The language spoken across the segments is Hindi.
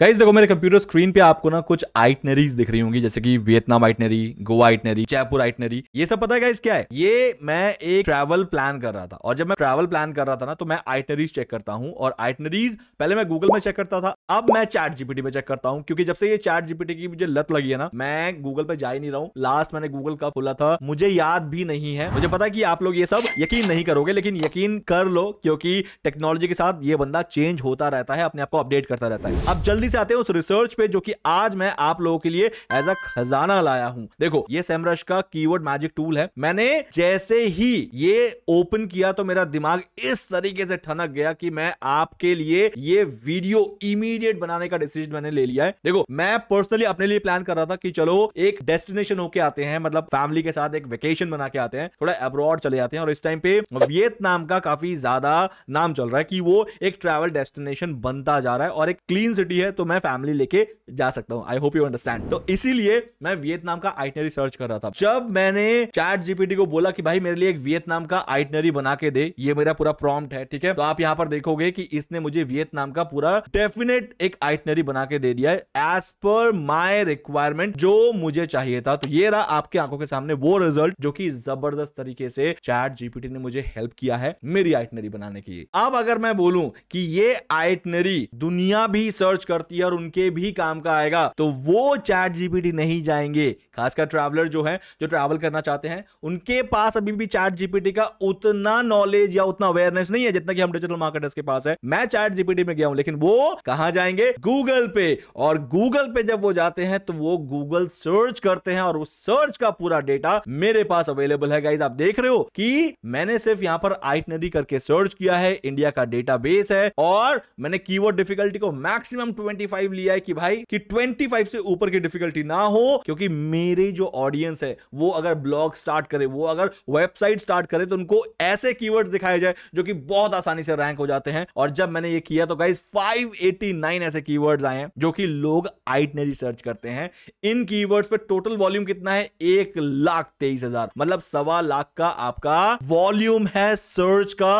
गाइज देखो मेरे कंप्यूटर स्क्रीन पे आपको ना कुछ आइटनरीज दिख रही होंगी जैसे कि Vietnam itinerary Goa itinerary Jaipur itinerary ये सब पता है गाइज क्या है ये मैं एक ट्रैवल प्लान कर रहा था और जब मैं ट्रैवल प्लान कर रहा था ना तो मैं आइटनरीज चेक करता हूँ और आइटनरीज पहले मैं गूगल में चेक करता था अब मैं चैट जीपीटी में चेक करता हूँ क्योंकि जब से ये चैट जीपीटी की मुझे लत लगी है ना मैं गूगल पे जा ही नहीं रहा हूँ लास्ट मैंने गूगल का खोला था मुझे याद भी नहीं है मुझे पता है आप लोग ये सब यकीन नहीं करोगे लेकिन यकीन कर लो क्योंकि टेक्नोलॉजी के साथ ये बंदा चेंज होता रहता है अपने आप को अपडेट करता रहता है अब जल्दी जल्दी से आते हैं उस रिसर्च पे जो कि आज मैं आप लोगों के लिए एज अ खजाना लाया हूं देखो ये सेमरश का कीवर्ड मैजिक टूल है मैंने जैसे ही ये ओपन किया तो मेरा दिमाग इस तरीके से ठनक गया कि मैं आपके लिए ये वीडियो इमीडिएट बनाने का डिसीजन मैंने ले लिया है देखो मैं पर्सनली अपने लिए प्लान कर रहा था कि चलो एक डेस्टिनेशन होके आते हैं मतलब फैमिली के साथ एक वेकेशन बना के आते हैं थोड़ा अब्रॉड चले जाते हैं और इस टाइम पे वियतनाम का काफी ज्यादा नाम चल रहा है कि वो एक ट्रैवल डेस्टिनेशन बनता जा रहा है और एक क्लीन सिटी है तो मैं फैमिली लेके जा सकता हूँ आई होप यू अंडरस्टैंड तो इसीलिए मैं वियतनाम का आइटनरी सर्च कर रहा था जब मैंने चैट जीपीटी को बोला कि भाई मेरे लिए एक वियतनाम का आइटनरी बना के दे ये मेरा पूरा प्रॉम्प्ट है ठीक है तो आप यहाँ पर देखोगे कि इसने मुझे वियतनाम का पूरा डेफिनेट एक आइटनरी बना के दे दिया है एज पर माई रिक्वायरमेंट जो मुझे चाहिए था तो ये रहा आपके आंखों के सामने वो रिजल्ट जो की जबरदस्त तरीके से चैट जीपीटी ने मुझे हेल्प किया है मेरी आइटनरी बनाने के लिए अब अगर मैं बोलूं कि ये आइटनरी दुनिया भी सर्च कर नॉर्थ और उनके भी काम का आएगा तो वो चैट जीपीटी नहीं जाएंगे खासकर ट्रैवलर जो है जो ट्रैवल करना चाहते हैं उनके पास अभी भी चैट जीपीटी का उतना नॉलेज या उतना अवेयरनेस नहीं है जितना कि हम डिजिटल मार्केटर्स के पास है मैं चैट जीपीटी में गया हूं लेकिन वो कहा जाएंगे गूगल पे और गूगल पे जब वो जाते हैं तो वो गूगल सर्च करते हैं और उस सर्च का पूरा डेटा मेरे पास अवेलेबल है गाइज आप देख रहे हो कि मैंने सिर्फ यहां पर आइटनरी करके सर्च किया है इंडिया का डेटाबेस है और मैंने कीवर्ड डिफिकल्टी को मैक्सिमम 20 125 लिया है कि भाई कि 25 से ऊपर की डिफिकल्टी ना हो क्योंकि मेरे जो ऑडियंस है वो अगर ब्लॉग स्टार्ट करे वो अगर वेबसाइट स्टार्ट करे तो उनको ऐसे कीवर्ड्स दिखाए जाए जो कि बहुत आसानी से रैंक हो जाते हैं और जब मैंने ये किया तो गाइज 589 ऐसे कीवर्ड्स आए हैं जो कि लोग आइटनरी सर्च करते हैं इन कीवर्ड्स पे टोटल वॉल्यूम कितना है एक लाख तेईस हजार मतलब सवा लाख का आपका वॉल्यूम है सर्च का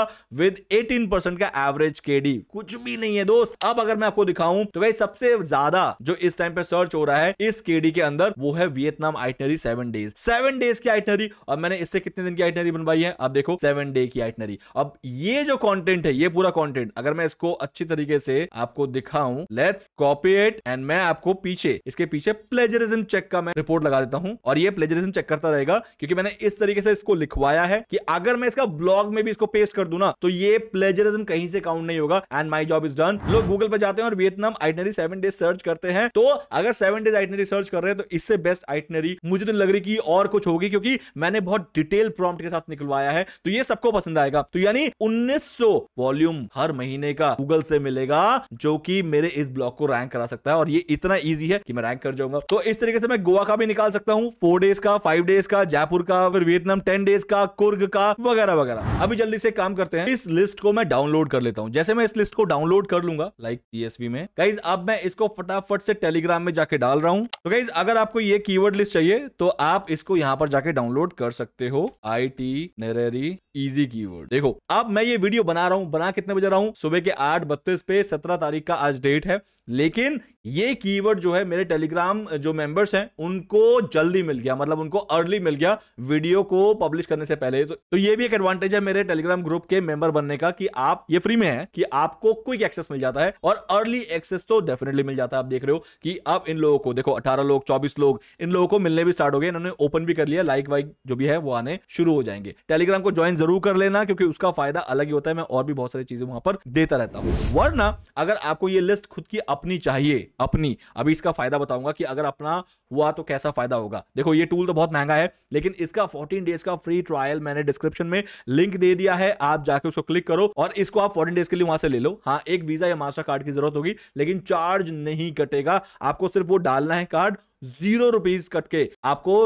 विद 18 परसेंट का एवरेज केडी कुछ भी नहीं है दोस्त अब अगर मैं आपको दिखाऊं तो गई सबसे ज्यादा जो इस टाइम पे सर्च हो रहा है इस केडी के अंदर वो है Vietnam itinerary seven days seven days की आइटनरी और मैंने इससे कितने दिन की आइटनरी बनवाई है अब देखो सेवन डे की आइटनरी अब ये जो कॉन्टेंट है ये पूरा कॉन्टेंट अगर मैं इसको अच्छी तरीके से आपको दिखाऊं लेट्स कॉपी इट एंड मैं आपको पीछे इसके पीछे प्लेजरिज्म चेक का मैं रिपोर्ट लगा देता हूं और ये प्लेजरिज्म चेक करता रहेगा क्योंकि मैंने इस तरीके से इसको लिखवाया है कि अगर मैं इसका ब्लॉग में भी इसको पेस्ट कर दू ना तो ये प्लेजरिज्म कहीं से काउंट नहीं होगा and my job is done लोग गूगल पर जाते हैं और Vietnam itinerary seven days search करते हैं तो अगर सेवन डेज आइटनरी सर्च कर रहे हैं तो इससे बेस्ट आइटनरी मुझे तो लग रही कि और कुछ होगी क्योंकि मैंने बहुत डिटेल प्रॉम्प्ट के साथ निकलवाया है तो ये सबको पसंद आएगा तो यानी 1900 वॉल्यूम हर महीने का गूगल से मिलेगा जो कि मेरे इस ब्लॉग को रैंक करा सकता है और ये इतना ईजी है कि मैं रैंक कर जाऊंगा तो इस तरीके से मैं गोवा का भी निकाल सकता हूँ फोर डेज का फाइव डेज का जयपुर का फिर वियतनाम टेन डेज का कुर्ग का वगैरह वगैरह अभी जल्दी से काम करते हैं इस लिस्ट को मैं डाउनलोड कर लेता हूँ जैसे मैं इस लिस्ट को डाउनलोड कर लूंगा लाइक like में गाइज अब मैं इसको फटाफट से टेलीग्राम में जाके डाल रहा हूँ तो गाइज अगर आपको ये कीवर्ड लिस्ट चाहिए तो आप इसको यहाँ पर जाके डाउनलोड कर सकते हो itinerary easy keyword देखो अब मैं ये वीडियो बना रहा हूँ बना कितने बजे रहा हूँ सुबह के आठ बत्तीस पे सत्रह तारीख का आज डेट है लेकिन ये कीवर्ड जो है मेरे टेलीग्राम जो मेंबर्स हैं उनको जल्दी मिल गया मतलब उनको अर्ली मिल गया वीडियो को पब्लिश करने से पहले तो, तो ये भी एक एडवांटेज है मेरे टेलीग्राम ग्रुप के मेंबर बनने का कि आप ये फ्री में है कि आपको क्विक एक्सेस मिल जाता है और अर्ली एक्सेस तो डेफिनेटली मिल जाता है आप देख रहे हो कि अब इन लोगों को देखो अठारह लोग चौबीस लोग इन लोगों को मिलने भी स्टार्ट हो गए इन्होंने ओपन भी कर लिया लाइक वाइक जो भी है वो आने शुरू हो जाएंगे टेलीग्राम को ज्वाइन जरूर कर लेना क्योंकि उसका फायदा अलग ही होता है मैं और भी बहुत सारी चीजें वहां पर देता रहता हूँ वरना अगर आपको ये लिस्ट खुद की अपनी चाहिए अपनी अभी इसका फायदा बताऊंगा कि अगर अपना हुआ तो कैसा फायदा होगा देखो ये टूल तो बहुत महंगा है लेकिन इसका 14 डेज का फ्री ट्रायल मैंने डिस्क्रिप्शन में लिंक दे दिया है आप जाके उसको क्लिक करो और इसको आप 14 डेज के लिए वहां से ले लो हाँ एक वीजा या मास्टर कार्ड की जरूरत होगी लेकिन चार्ज नहीं कटेगा आपको सिर्फ वो डालना है कार्ड जीरो रुपीज कट के आपको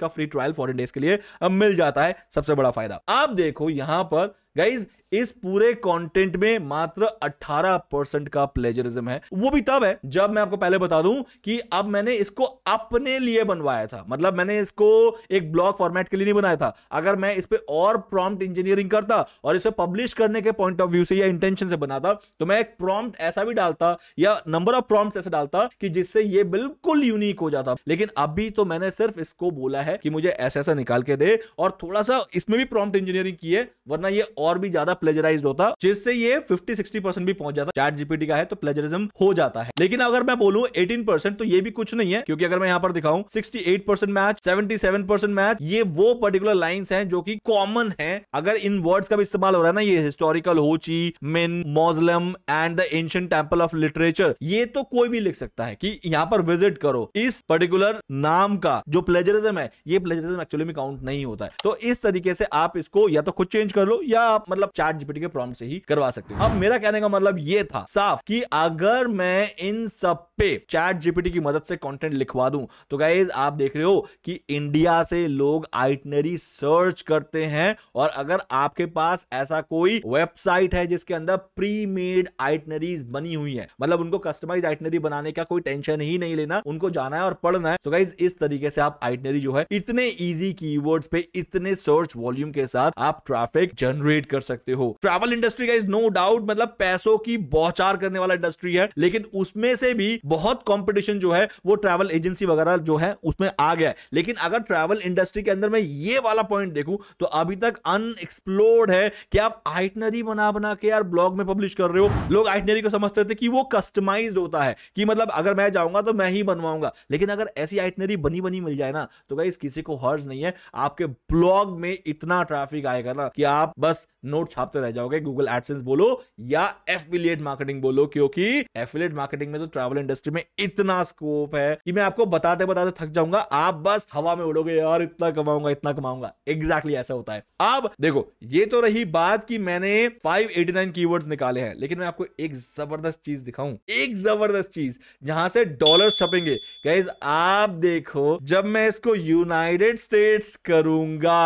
का फ्री ट्रायल फोर्टीन डेज के लिए मिल जाता है सबसे बड़ा फायदा आप देखो यहां पर गाइज इस पूरे कंटेंट में मात्र 18 परसेंट का प्लेजरिज्म है वो भी तब है जब मैं आपको पहले बता दूं कि अब मैंने इसको अपने लिए बनवाया था मतलब मैंने इसको एक ब्लॉग फॉर्मेट के लिए नहीं बनाया था अगर मैं इस पर और प्रॉम्प्ट इंजीनियरिंग करता और इसे पब्लिश करने के पॉइंट ऑफ व्यू से या इंटेंशन से बनाता तो मैं एक प्रॉम्प्ट ऐसा भी डालता या नंबर ऑफ प्रॉम्प्ट ऐसे डालता कि जिससे ये बिल्कुल यूनिक हो जाता लेकिन अभी तो मैंने सिर्फ इसको बोला है कि मुझे ऐसा ऐसा निकाल के दे और थोड़ा सा इसमें भी प्रॉम्प्ट इंजीनियरिंग की है वरना ये और भी ज्यादा प्लेजराइज होता जिससे ये फिफ्टी सिक्सटी परसेंट भी पहुंच जाता चैट जीपीटी का है तो प्लेजरिज्म हो जाता है लेकिन अगर मैं बोलू एटीन परसेंट तो ये भी कुछ नहीं है क्योंकि अगर मैं यहाँ पर दिखाऊं sixty eight match seventy match ये वो पर्टिकुलर लाइन है जो की कॉमन है अगर इन वर्ड्स का भी इस्तेमाल हो रहा है ना ये historical Ho Chi Minh mausoleum and the ancient temple of literature ये तो कोई भी लिख सकता है कि यहाँ पर विजिट करो इस पर्टिकुलर नाम का जो प्लेजरिज्म है ये प्लेजरिज्म एक्चुअली में काउंट नहीं होता है तो इस तरीके से आप इसको या तो खुद चेंज कर लो या मतलब चार्ट जीपीटी के प्रॉम्प्ट से ही करवा सकते हो अब मेरा कहने का मतलब ये था साफ कि अगर मैं इन सब पे चैट जीपीटी की मदद से कंटेंट लिखवा दूं तो गाइज आप देख रहे हो कि इंडिया से लोग आइटनरी सर्च करते हैं और अगर आपके पास ऐसा कोई वेबसाइट है जिसके अंदर प्री मेड आइटनरीज बनी हुई है मतलब उनको कस्टमाइज आइटनरी बनाने का कोई टेंशन ही नहीं लेना उनको जाना है और पढ़ना है तो गाइज इस तरीके से आप आइटनरी जो है इतने इजी कीवर्ड्स पे इतने सर्च वॉल्यूम के साथ आप ट्रैफिक जनरेट कर सकते हो सकते हो ट्रैवल इंडस्ट्री का इज नो डाउट मतलब पैसों की बौचार करने वाला इंडस्ट्री है लेकिन उसमें से भी बहुत कॉम्पिटिशन जो है वो ट्रैवल एजेंसी वगैरह जो है उसमें आ गया है लेकिन अगर ट्रैवल इंडस्ट्री के अंदर मैं ये वाला पॉइंट देखूं तो अभी तक अनएक्सप्लोर्ड है कि आप आइटनरी बना बना के यार ब्लॉग में पब्लिश कर रहे हो लोग आइटनरी को समझते थे कि वो कस्टमाइज होता है कि मतलब अगर मैं जाऊंगा तो मैं ही बनवाऊंगा लेकिन अगर ऐसी आइटनरी बनी बनी मिल जाए ना तो भाई किसी को हर्ज नहीं है आपके ब्लॉग में इतना ट्रैफिक आएगा ना कि आप बस नोट छाप आप तो रह जाओगे गूगल एडसेंस बोलो या एफिलियट मार्केटिंग बोलो क्योंकि एफिलियट मार्केटिंग में तो ट्रैवल इंडस्ट्री में इतना स्कोप है कि मैं आपको बताते बताते थक जाऊंगा आप बस हवा में उड़ोगे यार इतना कमाऊंगा इतना कमाऊंगा एग्जैक्टली exactly ऐसा होता है अब देखो ये तो रही बात की मैंने फाइव एटी निकाले हैं लेकिन मैं आपको एक जबरदस्त चीज दिखाऊं एक जबरदस्त चीज जहां से डॉलर छपेंगे गाइज आप देखो जब मैं इसको यूनाइटेड स्टेट्स करूंगा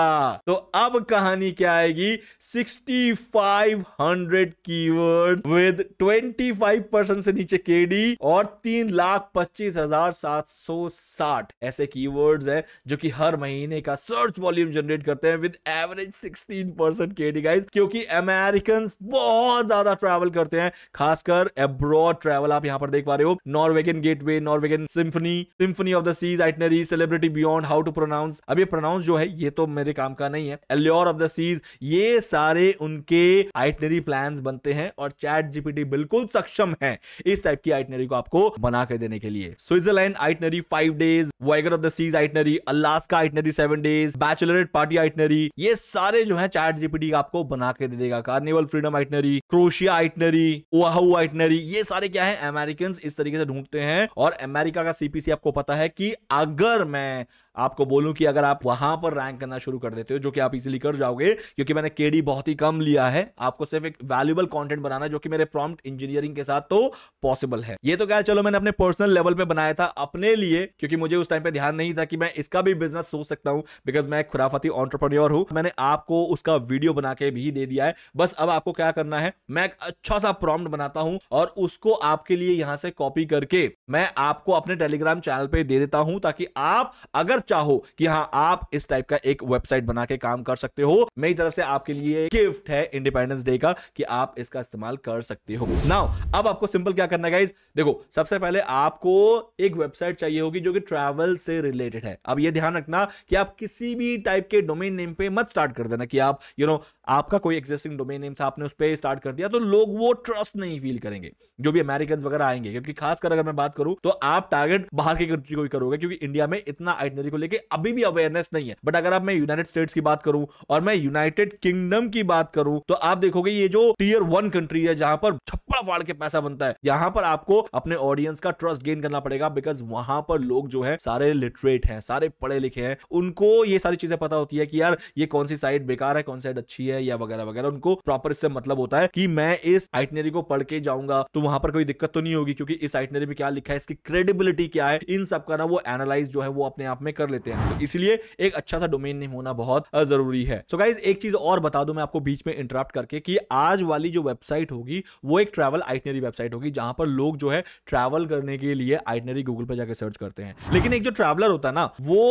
तो अब कहानी क्या आएगी सिक्सटी 5500 कीवर्ड विद 25 परसेंट से नीचे केडी और तीन लाख पच्चीस हजार सात सौ साठ ऐसे कीवर्ड्स हैं जो कि हर महीने का सर्च वॉल्यूम जनरेट करते हैं विद एवरेज 16 परसेंट केडी गाइज क्योंकि अमेरिकन बहुत ज्यादा ट्रैवल करते हैं खासकर एब्रॉड ट्रैवल आप यहां पर देख पा रहे हो Norwegian Getaway Norwegian Symphony Symphony of the Seas itinerary Celebrity Beyond how to pronounce अब ये प्रोनाउंस जो है ये तो मेरे काम का नहीं है एल्योर ऑफ द सीज ये सारे उन उनके आइटनरी प्लान बनते हैं और चैट जीपीटी बिल्कुल सक्षम है इस टाइप की आइटनरी को आपको बना के देने के लिए Switzerland itinerary five days Voyager of the Seas itinerary Alaska itinerary seven days bachelorette party itinerary ये सारे जो है चैट जीपीटी आपको बना के दे देगा Carnival Freedom itinerary Croatia itinerary Oahu itinerary ये सारे क्या है अमेरिकन इस तरीके से ढूंढते हैं और अमेरिका का सीपीसी आपको पता है कि अगर मैं आपको बोलूं कि अगर आप वहां पर रैंक करना शुरू कर देते हो जो कि आप इजीली कर जाओगे क्योंकि मैंने केडी बहुत ही कम लिया है आपको सिर्फ एक वैल्यूबल कंटेंट बनाना जो कि मेरे प्रॉम्प्ट इंजीनियरिंग के साथ तो पॉसिबल है ये तो क्या चलो मैंने अपने पर्सनल लेवल पे बनाया था अपने लिए क्योंकि मुझे उस टाइम पे ध्यान नहीं था कि मैं इसका भी बिजनेस सोच सकता हूं बिकॉज मैं एक खुराफती ऑन्टरप्रन्योर हूं मैंने आपको उसका वीडियो बना के भी दे दिया है बस अब आपको क्या करना है मैं एक अच्छा सा प्रॉम्प्ट बनाता हूं और उसको आपके लिए यहां से कॉपी करके मैं आपको अपने टेलीग्राम चैनल पे दे देता हूं ताकि आप अगर चाहो कि हाँ आप इस टाइप का एक वेबसाइट बना के काम कर सकते हो मेरी तरफ से आपके लिए गिफ्ट है इंडिपेंडेंस डे का कि आप इसका इस्तेमाल कर सकते हो नाउ अब आपको सिंपल क्या करना गाइज देखो सबसे पहले आपको एक वेबसाइट चाहिए होगी जो कि ट्रैवल से रिलेटेड है अब यह ध्यान रखना कि आप किसी भी टाइप के डोमेन नेम पे मत स्टार्ट कर देना कि आप यू you नो know, आपका कोई एग्जिस्टिंग डोमेन नेम था आपने उस पर स्टार्ट कर दिया तो लोग वो ट्रस्ट नहीं फील करेंगे जो भी अमेरिकन वगैरह आएंगे क्योंकि खासकर अगर मैं बात करूं तो आप टारगेट बाहर की कंट्री को ही करोगे क्योंकि इंडिया में इतना आइटनरी टेक्नोलॉजी को लेके अभी भी अवेयरनेस नहीं है बट अगर आप मैं यूनाइटेड स्टेट्स की बात करूं और मैं यूनाइटेड किंगडम की बात करूं तो आप देखोगे ये जो टीयर वन कंट्री है जहां पर छप्पड़ फाड़ के पैसा बनता है यहां पर आपको अपने ऑडियंस का ट्रस्ट गेन करना पड़ेगा बिकॉज वहां पर लोग जो है सारे लिटरेट हैं सारे पढ़े लिखे हैं उनको ये सारी चीजें पता होती है कि यार ये कौन सी साइड बेकार है कौन सी साइड अच्छी है या वगैरह वगैरह उनको प्रॉपर इससे मतलब होता है कि मैं इस आइटनरी को पढ़ के जाऊंगा तो वहां पर कोई दिक्कत तो नहीं होगी क्योंकि इस आइटनरी में क्या लिखा है इसकी क्रेडिबिलिटी क्या है इन सब का ना वो एनालाइज जो है वो अपने आप में कर लेते हैं तो इसलिए एक अच्छा सा डोमेन नेम होना बहुत जरूरी है सो so गाइज एक चीज और बता दूं मैं आपको बीच में इंटरप्ट करके कि आज वाली जो वेबसाइट होगी वो एक ट्रैवल आइटनरी वेबसाइट होगी जहां पर लोग जो है ट्रैवल करने के लिए आइटनरी गूगल पर जाकर सर्च करते हैं लेकिन एक जो ट्रैवलर होता है ना वो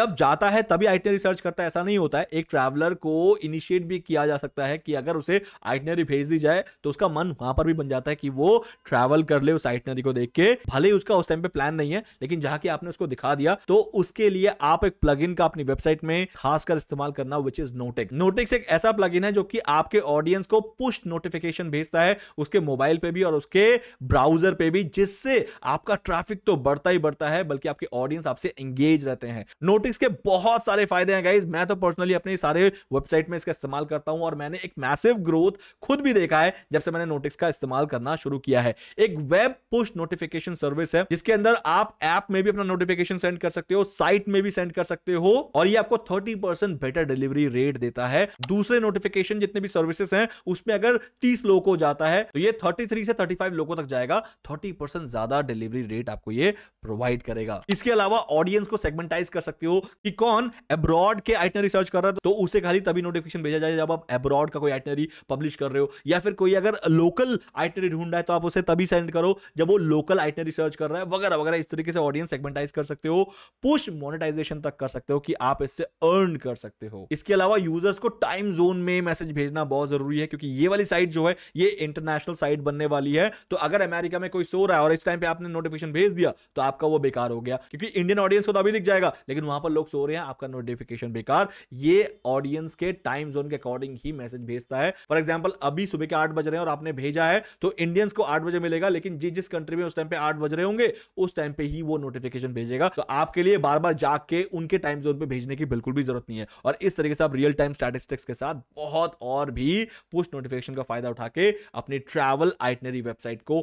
जब जाता है तभी आइटनरी सर्च करता है ऐसा नहीं होता है एक ट्रैवलर को इनिशिएट भी किया जा सकता है कि अगर उसे आइटनरी भेज दी जाए तो उसका मन वहां पर भी बन जाता है कि वो ट्रैवल कर ले उस आइटनरी को देख के भले ही उसका उस टाइम पे प्लान नहीं है लेकिन जहां की आपने उसको दिखा दिया तो उसके लिए आप एक प्लग का अपनी वेबसाइट में खासकर इस्तेमाल करना विच इज नोटिक्स नोटिक्स एक ऐसा प्लग है जो कि आपके ऑडियंस को पुश नोटिफिकेशन भेजता है उसके मोबाइल पे भी और उसके ब्राउजर पे भी जिससे आपका ट्रैफिक तो बढ़ता ही बढ़ता है बल्कि आपके ऑडियंस आपसे एंगेज रहते हैं नोटिक्स के बहुत सारे फायदे हैं गाइज मैं तो पर्सनली अपने सारे वेबसाइट में इसका इस्तेमाल करता हूं और मैंने एक मैसिव ग्रोथ खुद भी देखा है जब से मैंने नोटिक्स का इस्तेमाल करना शुरू किया है एक वेब पुश नोटिफिकेशन सर्विस है जिसके अंदर आप ऐप में भी अपना नोटिफिकेशन सेंड कर सकते हो साइट वेबसाइट में भी सेंड कर सकते हो और ये आपको thirty percent better delivery rate देता है दूसरे नोटिफिकेशन जितने भी सर्विसेस हैं उसमें अगर तीस लोगों को जाता है तो ये थर्टी थ्री से थर्टी फाइव लोगों तक जाएगा थर्टी परसेंट ज्यादा डिलीवरी रेट आपको ये प्रोवाइड करेगा इसके अलावा ऑडियंस को सेगमेंटाइज कर सकते हो कि कौन एब्रॉड के आइटनरी रिसर्च कर रहा है तो उसे खाली तभी नोटिफिकेशन भेजा जाए जब आप एब्रॉड का कोई आइटनरी पब्लिश कर रहे हो या फिर कोई अगर लोकल आइटनरी ढूंढ रहा है तो आप उसे तभी सेंड करो जब वो लोकल आइटनरी सर्च कर रहा है वगैरह वगैरह इस तरीके से ऑडियंस सेगमेंटाइज कर सकते हो पुश मोनेटाइजेशन तक कर सकते हो कि आप इससे अर्न कर सकते हो इसके अलावा यूजर्स को टाइम जोन में मैसेज भेजना बहुत जरूरी है क्योंकि ये वाली साइट जो है ये इंटरनेशनल साइट बनने वाली है तो अगर अमेरिका में कोई सो रहा है और इस टाइम पे आपने नोटिफिकेशन भेज दिया तो आपका वो बेकार हो गया क्योंकि इंडियन ऑडियंस को तो अभी दिख जाएगा लेकिन वहां पर लोग सो रहे हैं आपका नोटिफिकेशन बेकार ये ऑडियंस के टाइम जोन के अकॉर्डिंग ही मैसेज भेजता है फॉर एग्जाम्पल अभी सुबह के आठ बज रहे हैं और आपने भेजा है तो इंडियंस को आठ बजे मिलेगा लेकिन जिस जिस कंट्री में उस टाइम पे आठ बज रहे होंगे उस टाइम पे ही वो नोटिफिकेशन भेजेगा तो आपके लिए बार बार जाके उनके टाइम जोन पे भेजने की बिल्कुल भी जरूरत नहीं है और इस तरीके से आप रियल टाइम स्टैटिस्टिक्स के साथ बहुत और भी पुश नोटिफिकेशन का फायदा उठा के अपनी ट्रैवल आइटनरी वेबसाइट को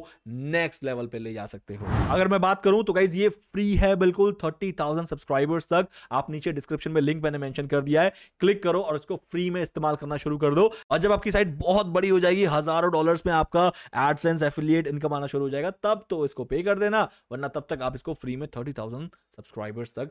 नेक्स्ट लेवल पे ले जा सकते हो अगर मैं बात करूं तो गाइज ये फ्री है बिल्कुल थर्टी सब्सक्राइबर्स तक आप नीचे डिस्क्रिप्शन में लिंक मैंने मैंशन कर दिया है क्लिक करो और इसको फ्री में इस्तेमाल करना शुरू कर दो और जब आपकी साइट बहुत बड़ी हो जाएगी हजारों डॉलर्स में आपका एडसेंस एफिलियट इनकम आना शुरू हो जाएगा तब तो इसको पे कर देना वरना तब तक आप इसको फ्री में थर्टी थाउजेंड सब्सक्राइबर्स तक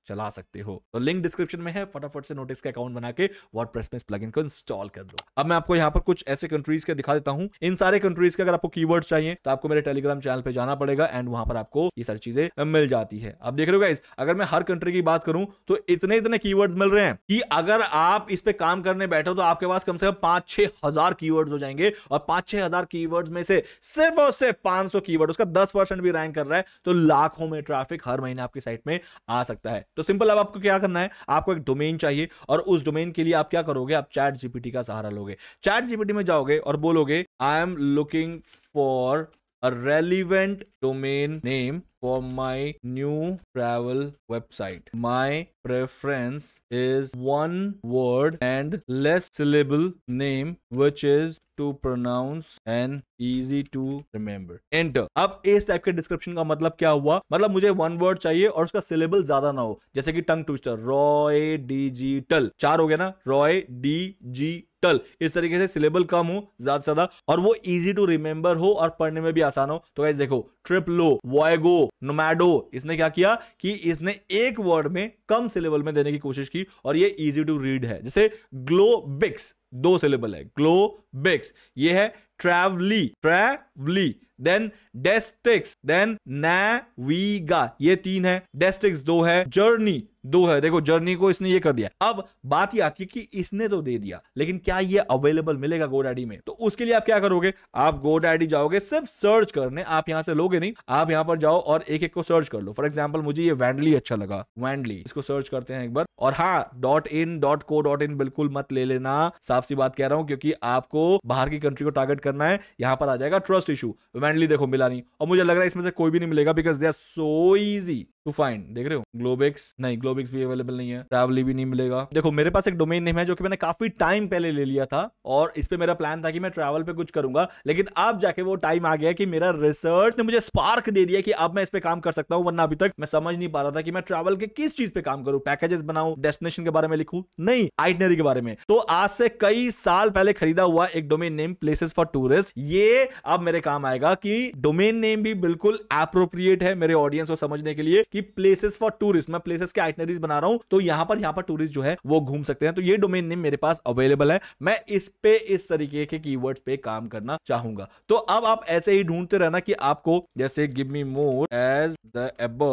चला सकते हो तो लिंक डिस्क्रिप्शन में है फटाफट से नोटिस का अकाउंट बना के वर्डप्रेस में इस प्लगइन को इंस्टॉल कर दो अब मैं आपको यहाँ पर कुछ ऐसे कंट्रीज के दिखा देता हूँ इन सारे कंट्रीज के अगर आपको कीवर्ड चाहिए तो आपको मेरे टेलीग्राम चैनल पे जाना पड़ेगा एंड वहां पर आपको ये सारी चीजें मिल जाती है अब देख रहे हो गाइज अगर मैं हर कंट्री की बात करूं तो इतने इतने की मिल रहे हैं कि अगर आप इस पे काम करने बैठो तो आपके पास कम से कम पांच छह हजार की हो जाएंगे और पांच छह हजार की में से सिर्फ और सिर्फ पांच सौ की उसका दस परसेंट भी रैंक कर रहा है तो लाखों में ट्रैफिक हर महीने आपकी साइट में आ सकता है तो सिंपल अब आपको क्या करना है आपको एक डोमेन चाहिए और उस डोमेन के लिए आप क्या करोगे आप चैट जीपीटी का सहारा लोगे चैट जीपीटी में जाओगे और बोलोगे I am looking for relevant domain name for my new travel website. My preference is one word and less syllable name which is to pronounce and easy to remember. Enter. अब इस टाइप के डिस्क्रिप्शन का मतलब क्या हुआ मतलब मुझे वन वर्ड चाहिए और उसका सिलेबल ज्यादा ना हो जैसे कि टंग ट्विस्टर रॉय डिजिटल चार हो गया ना रॉय डी टल इस तरीके से सिलेबल कम हो ज्यादा से ज्यादा और वो इजी टू रिमेंबर हो और पढ़ने में भी आसान हो तो गाइज देखो ट्रिपलो वॉयगो नोमैडो इसने क्या किया कि इसने एक वर्ड में कम सिलेबल में देने की कोशिश की और ये इजी टू रीड है जैसे ग्लोबिक्स दो सिलेबल है ग्लोबिक्स ये है ट्रैवली ट्रैवली देन डेस्टिक्स देन नैवीगा ये तीन है डेस्टिक्स दो है जर्नी दो है देखो जर्नी को इसने ये कर दिया अब बात ये आती है कि इसने तो दे दिया लेकिन क्या ये अवेलेबल मिलेगा गोडाडी में तो उसके लिए आप क्या करोगे आप गोडाडी जाओगे सिर्फ सर्च करने आप यहाँ से लोगे नहीं आप यहाँ पर जाओ और एक एक को सर्च कर लो फॉर एग्जाम्पल मुझे ये वैंडली अच्छा लगा वैंडली इसको सर्च करते हैं एक बार और हाँ dot in dot co dot in बिल्कुल मत ले लेना साफ सी बात कह रहा हूं क्योंकि आपको बाहर की कंट्री को टारगेट करना है यहां पर आ जाएगा ट्रस्ट इशू वैंडली देखो मिला नहीं और मुझे लग रहा है इसमें से कोई भी नहीं मिलेगा because they are so easy to find देख रहे हो ग्लोबिक्स नहीं ग्लोबिक्स भी अवेलेबल नहीं है ट्रैवली भी नहीं मिलेगा देखो मेरे पास एक डोमेन नेम है जो कि मैंने काफी टाइम पहले ले लिया था और इस पे मेरा प्लान था कि मैं ट्रैवल पे कुछ करूंगा लेकिन अब जाके वो टाइम आ गया कि मेरा रिसर्च ने मुझे स्पार्क दे दिया कि अब मैं इस पे काम कर सकता हूँ वरना अभी तक मैं समझ नहीं पा रहा था कि मैं ट्रैवल के किस चीज पे काम करूँ पैकेजेस बनाऊ डेस्टिनेशन के बारे में लिखू नहीं आइटनरी के बारे में तो आज से कई साल पहले खरीदा हुआ एक domain name places for tourist ये अब मेरे काम आएगा कि डोमेन नेम भी बिल्कुल अप्रोप्रिएट है मेरे ऑडियंस को समझने के लिए कि प्लेसेस फॉर टूरिस्ट मैं प्लेसेस के आइटनरीज बना रहा हूं तो यहां पर यहां पर टूरिस्ट जो है वो घूम सकते हैं तो ये डोमेन नेम मेरे पास अवेलेबल है मैं इस पे इस तरीके के कीवर्ड्स पे काम करना चाहूंगा तो अब आप ऐसे ही ढूंढते रहना कि आपको जैसे give me more as the एब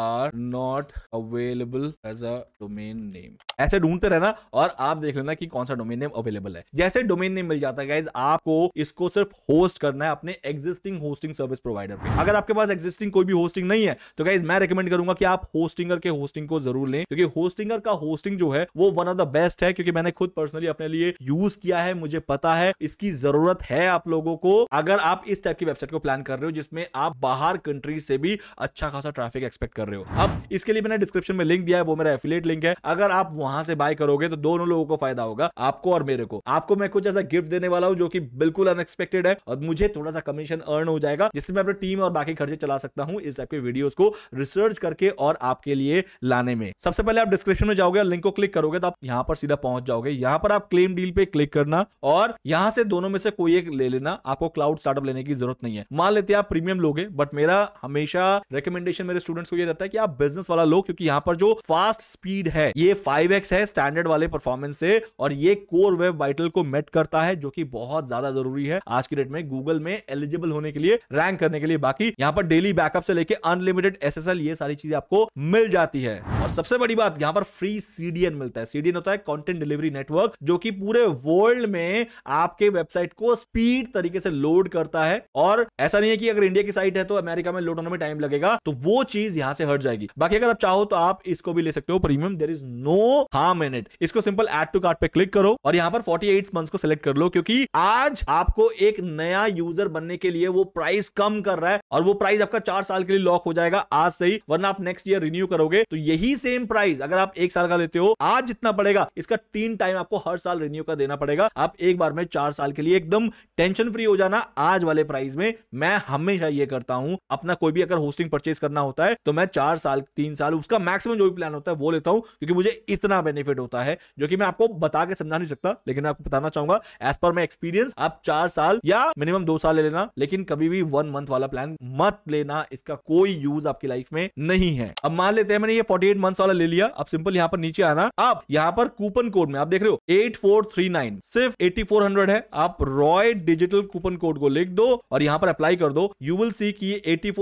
are not available as a domain name ऐसे ढूंढते रहना और आप देख लेना कि कौन सा डोमेन नेम अवेलेबल है जैसे डोमेन नेम मिल जाता है आपको इसको सिर्फ होस्ट करना है अपने एग्जिस्टिंग होस्टिंग सर्विस प्रोवाइडर पे अगर आपके पास एग्जिस्टिंग कोई भी होस्टिंग नहीं है तो गाइज मैं रिकमेंड रिकमेंड करूंगा कि आप होस्टिंगर के होस्टिंग को जरूर लें क्योंकि होस्टिंगर का होस्टिंग जो है वो वन ऑफ द बेस्ट है क्योंकि मैंने खुद पर्सनली अपने लिए यूज किया है मुझे पता है इसकी जरूरत है आप लोगों को अगर आप इस टाइप की वेबसाइट को प्लान कर रहे हो जिसमें आप बाहर कंट्री से भी अच्छा खासा ट्रैफिक एक्सपेक्ट कर रहे हो अब इसके लिए मैंने डिस्क्रिप्शन में लिंक दिया है वो मेरा एफिलेट लिंक है अगर आप वहां से बाय करोगे तो दोनों लोगों को फायदा होगा आपको और मेरे को आपको मैं कुछ ऐसा गिफ्ट देने वाला हूँ जो कि बिल्कुल अनएक्सपेक्टेड है और मुझे थोड़ा सा कमीशन अर्न हो जाएगा जिससे मैं अपनी टीम और बाकी खर्चे चला सकता हूँ इस टाइप के वीडियोस को रिसर्च चेंज करके और आपके लिए लाने में सबसे पहले आप डिस्क्रिप्शन में जाओगे लिंक को क्लिक करोगे तो आप यहाँ पर सीधा पहुंच जाओगे यहाँ पर आप क्लेम डील पे क्लिक करना और यहाँ से दोनों में से कोई एक ले लेना आपको क्लाउड स्टार्टअप लेने की जरूरत नहीं है मान लेते हैं आप प्रीमियम लोगे बट मेरा हमेशा रिकमेंडेशन मेरे स्टूडेंट्स को ये रहता है कि आप बिजनेस वाला लो क्योंकि यहाँ पर जो फास्ट स्पीड है ये फाइव है स्टैंडर्ड वाले परफॉर्मेंस से और ये कोर वेब वाइटल को मेट करता है जो की बहुत ज्यादा जरूरी है आज की डेट में गूगल में एलिजिबल होने के लिए रैंक करने के लिए बाकी यहाँ पर डेली बैकअप से लेकर अनलिमिटेड एस ये सारे सारी चीजें आपको मिल जाती है और सबसे बड़ी बात यहाँ पर फ्री सीडीएन मिलता है सीडीएन होता है कंटेंट डिलीवरी नेटवर्क जो कि पूरे वर्ल्ड में आपके वेबसाइट को स्पीड तरीके से लोड करता है और ऐसा नहीं है कि अगर इंडिया की साइट है तो अमेरिका में लोड होने में टाइम लगेगा तो वो चीज यहाँ से हट जाएगी बाकी अगर आप चाहो तो आप इसको भी ले सकते हो premium there is no harm in it इसको सिंपल एड टू कार्ट पे क्लिक करो और यहाँ पर फोर्टी एट मंथ को सिलेक्ट कर लो क्योंकि आज आपको एक नया यूजर बनने के लिए वो प्राइस कम कर रहा है और वो प्राइस आपका चार साल के लिए लॉक हो जाएगा आज से ही वरना आप नेक्स्ट ईयर रिन्यू करोगे तो यही सेम प्राइस अगर आप एक साल का लेते हो आज जितना पड़ेगा इसका तीन टाइम आपको हर साल रिन्यू का देना पड़ेगा आप एक बार में चार साल के लिए एकदम टेंशन फ्री हो जाना आज वाले प्राइस में मैं हमेशा ये करता हूं अपना कोई भी अगर होस्टिंग परचेज करना होता है तो मैं चार साल तीन साल उसका मैक्सिमम जो भी प्लान होता है वो लेता हूं क्योंकि मुझे इतना बेनिफिट होता है जो कि मैं आपको बता के समझा नहीं सकता लेकिन मैं आपको बताना चाहूंगा एज पर माई एक्सपीरियंस आप चार साल या मिनिमम दो साल ले लेना लेकिन कभी भी वन मंथ वाला प्लान मत लेना इसका कोई यूज आपकी लाइफ में नहीं है अब मान लेते हैं मैंने ये 48 मंथ्स वाला ले लिया अब सिंपल यहाँ पर नीचे आना आप यहाँ पर कूपन कोड में आप देख रहे हो 8439 सिर्फ 8400 है आप रॉय डिजिटल कूपन कोड को लिख दो और यहाँ पर अप्लाई कर दो यू विल सी की एटी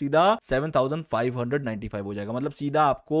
सीधा सेवन हो जाएगा मतलब सीधा आपको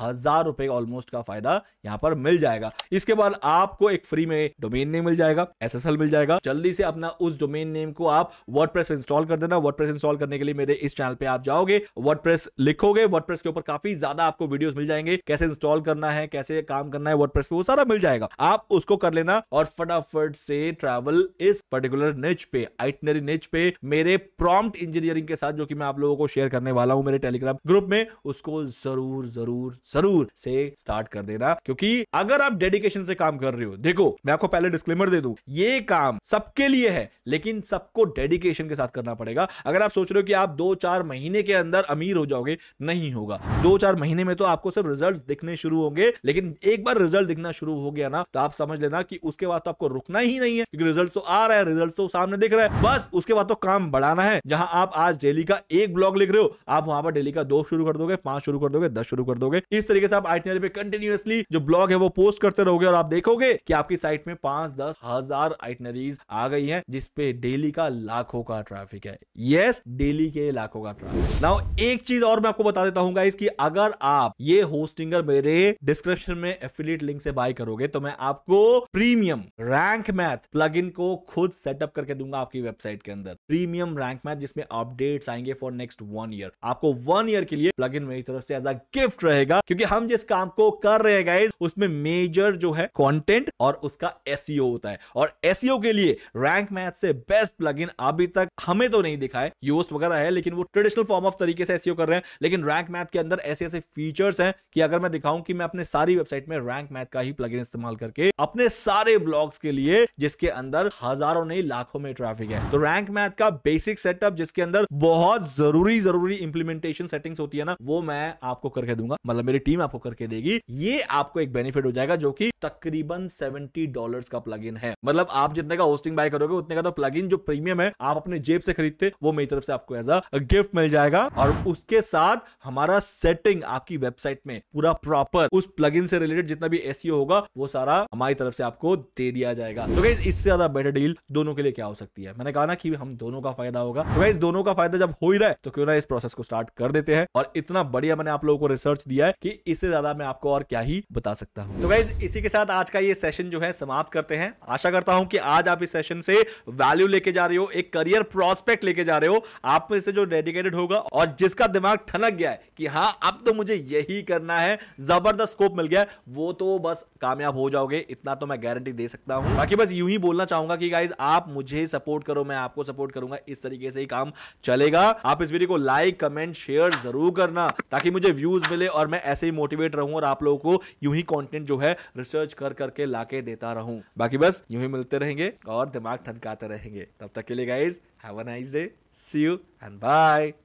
हजार रुपए ऑलमोस्ट का फायदा यहाँ पर मिल जाएगा इसके बाद आपको एक फ्री में डोमेन नेम मिल जाएगा एस मिल जाएगा जल्दी से अपना उस डोमेन नेम को आप वर्ड इंस्टॉल कर देना वर्ड इंस्टॉल करने के लिए मेरे इस चैनल पे आप जाओगे वर्ड लिख लिखोगे वर्डप्रेस के ऊपर काफी ज्यादा आपको वीडियोस मिल जाएंगे कैसे इंस्टॉल करना है कैसे काम करना है वर्डप्रेस पे वो सारा मिल जाएगा आप उसको कर लेना और फटाफट से ट्रैवल इस पर्टिकुलर निच पे आइटनरी निच पे मेरे प्रॉम्प्ट इंजीनियरिंग के साथ जो कि मैं आप लोगों को शेयर करने वाला हूं मेरे टेलीग्राम ग्रुप में उसको जरूर जरूर जरूर से स्टार्ट कर देना क्योंकि अगर आप डेडिकेशन से काम कर रहे हो देखो मैं आपको पहले डिस्क्लेमर दे दू ये काम सबके लिए है लेकिन सबको डेडिकेशन के साथ करना पड़ेगा अगर आप सोच रहे हो कि आप दो चार महीने के अंदर अमीर हो जाओगे नहीं होगा दो चार महीने में तो आपको सिर्फ रिजल्ट दिखने शुरू होंगे लेकिन एक बार रिजल्ट दिखना शुरू हो गया ना तो आप समझ लेना की उसके बाद तो आपको रुकना ही नहीं है क्योंकि रिजल्ट तो आ रहा है रिजल्ट तो सामने दिख रहा है बस उसके बाद तो काम बढ़ाना है जहां आप आज डेली का एक ब्लॉग लिख रहे हो आप वहां पर डेली का दो शुरू कर दोगे पांच शुरू कर दोगे दस शुरू कर दोगे इस तरीके से आप आइटनरी पे कंटिन्यूसली जो ब्लॉग है वो पोस्ट करते रहोगे और आप देखोगे कि आपकी साइट में पांच दस हजार आइटनरीज आ गई है जिसपे डेली का लाखों का ट्रैफिक है यस yes, डेली के लाखों का ट्रैफिक नाउ एक चीज और मैं आपको बता देता हूँ गाइज कि अगर आप ये होस्टिंगर मेरे डिस्क्रिप्शन में एफिलिएट लिंक से बाय करोगे तो मैं आपको प्रीमियम रैंक मैथ प्लग को खुद सेटअप करके दूंगा आपकी वेबसाइट के अंदर प्रीमियम रैंक मैथ जिसमें अपडेट्स आएंगे फॉर नेक्स्ट वन ईयर आपको वन ईयर के लिए प्लग मेरी तरफ से एज अ गिफ्ट रहेगा क्योंकि हम जिस काम को कर रहे हैं गाइज उसमें मेजर जो है कंटेंट और उसका एसईओ e होता है और एसईओ e के लिए रैंक मैथ से बेस्ट प्लगइन अभी तक हमें तो नहीं दिखा है यूस्ट वगैरह है लेकिन वो ट्रेडिशनल फॉर्म ऑफ तरीके से एसियो e कर रहे हैं लेकिन रैंक मैथ के अंदर ऐसे ऐसे फीचर्स हैं कि अगर मैं दिखाऊं कि मैं अपने सारी वेबसाइट में रैंक मैथ का ही प्लग इस्तेमाल करके अपने सारे ब्लॉग्स के लिए जिसके अंदर हजारों नहीं लाखों में ट्रैफिक है तो रैंक मैथ का बेसिक सेटअप जिसके अंदर बहुत जरूरी जरूरी इंप्लीमेंटेशन सेटिंग्स होती है ना वो मैं आपको करके दूंगा मतलब मेरी टीम आपको करके देगी ये आपको एक बेनिफिट हो जाएगा जो कि तकरीबन सेवेंटी डॉलर का प्लग है मतलब आप जितने का होस्टिंग बाय करोगे उतने का तो प्लग जो प्रीमियम है आप अपने जेब से खरीदते वो मेरी तरफ से आपको एज अ गिफ्ट मिल जाएगा और उसके साथ बाद हमारा सेटिंग आपकी वेबसाइट में पूरा प्रॉपर उस प्लग से रिलेटेड जितना भी एस e होगा वो सारा हमारी तरफ से आपको दे दिया जाएगा तो गाइज इससे ज्यादा बेटर डील दोनों के लिए क्या हो सकती है मैंने कहा ना कि हम दोनों का फायदा होगा तो गाइज दोनों का फायदा जब हो ही रहा है तो क्यों ना इस प्रोसेस को स्टार्ट कर देते हैं और इतना बढ़िया मैंने आप लोगों को रिसर्च दिया है कि इससे ज्यादा मैं आपको और क्या ही बता सकता हूँ तो गाइज इसी के साथ आज का ये सेशन जो है समाप्त करते हैं आशा करता हूं कि आज आप इस सेशन से वैल्यू लेके जा रहे हो एक करियर प्रोस्पेक्ट लेके जा रहे हो आप में से जो डेडिकेटेड होगा और जिसका दिमाग खनक गया है कि हाँ अब तो मुझे यही करना है जबरदस्त स्कोप मिल गया है वो तो बस कामयाब हो जाओगे इतना तो मैं गारंटी दे सकता हूं बाकी बस यूं ही बोलना चाहूंगा कि गाइज आप मुझे सपोर्ट करो मैं आपको सपोर्ट करूंगा इस तरीके से ही काम चलेगा आप इस वीडियो को लाइक कमेंट शेयर जरूर करना ताकि मुझे व्यूज मिले और मैं ऐसे ही मोटिवेट रहूं और आप लोगों को यूं ही कॉन्टेंट जो है रिसर्च कर करके लाके देता रहूं बाकी बस यूं ही मिलते रहेंगे और दिमाग थनकाते रहेंगे तब तक के लिए guys have a nice day see you and bye